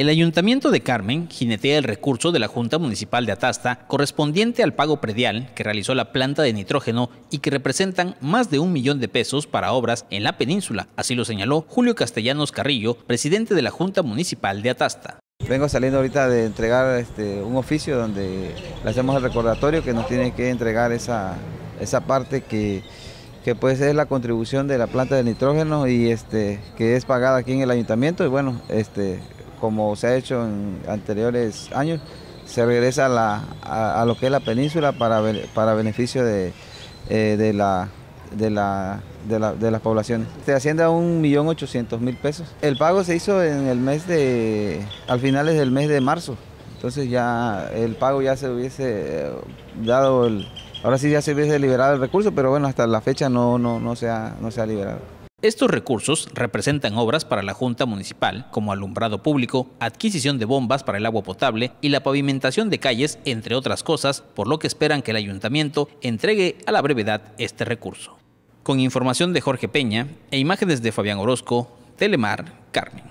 El Ayuntamiento de Carmen jinetea el recurso de la Junta Municipal de Atasta correspondiente al pago predial que realizó la planta de nitrógeno y que representan más de un millón de pesos para obras en la península, así lo señaló Julio Castellanos Carrillo, presidente de la Junta Municipal de Atasta. Vengo saliendo ahorita de entregar este, un oficio donde le hacemos el recordatorio que nos tiene que entregar esa, esa parte que, que pues es la contribución de la planta de nitrógeno y este, que es pagada aquí en el ayuntamiento y bueno, este, como se ha hecho en anteriores años, se regresa a, lo que es la península para, para beneficio eh, de, la, de, la, de, las poblaciones. Se asciende a 1.800.000 pesos. El pago se hizo en el mes de, al finales del mes de marzo, entonces ya el pago ya se hubiese eh, dado ahora sí ya se hubiese liberado el recurso, pero bueno, hasta la fecha no, no, no, se, no se ha liberado. Estos recursos representan obras para la Junta Municipal, como alumbrado público, adquisición de bombas para el agua potable y la pavimentación de calles, entre otras cosas, por lo que esperan que el ayuntamiento entregue a la brevedad este recurso. Con información de Jorge Peña e imágenes de Fabián Orozco, Telemar, Carmen.